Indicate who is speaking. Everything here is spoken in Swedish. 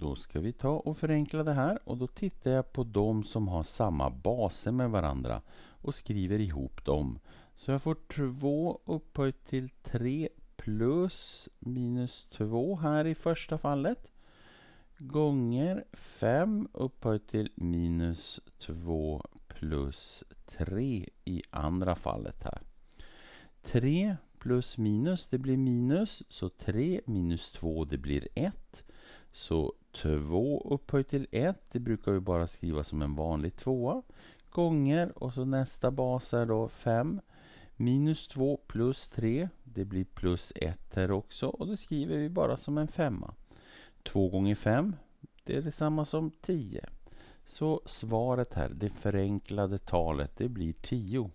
Speaker 1: Då ska vi ta och förenkla det här och då tittar jag på de som har samma baser med varandra och skriver ihop dem. Så jag får 2 upphöjt till 3 plus minus 2 här i första fallet gånger 5 upphöjt till minus 2 plus 3 i andra fallet här. 3 plus minus det blir minus, så 3 minus 2 det blir 1. Så 2 upphöjt till 1, det brukar vi bara skriva som en vanlig tvåa, gånger och så nästa bas är då 5. Minus 2 plus 3, det blir plus 1 här också och det skriver vi bara som en femma. 2 gånger 5, det är detsamma som 10. Så svaret här, det förenklade talet, det blir 10.